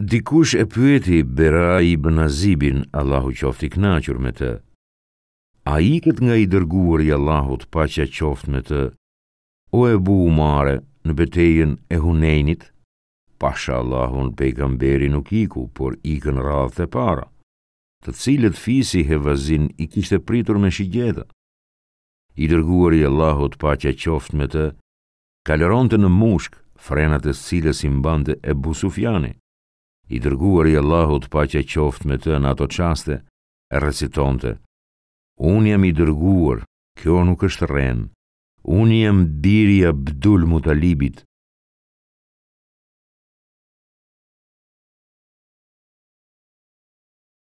Dikush e pyeti Bera i Bënazibin, Allahu qofti knaqur me të. A i këtë nga i dërguar i Allahut pa që qoft me të, o e bu umare në betejen e hunenit, pasha Allahun pe i kamberi nuk iku, por i kën radhë të para, të cilët fisi he vazin i kishtë pritur me shigjeta. I dërguar i Allahut pa që qoft me të, kaleron të në mushk frenat e cilës imbande e busufjani, i dërguar i Allahut pa që qoftë me të në ato qaste, recitonte, unë jam i dërguar, kjo nuk është renë, unë jam birja bdull mutalibit,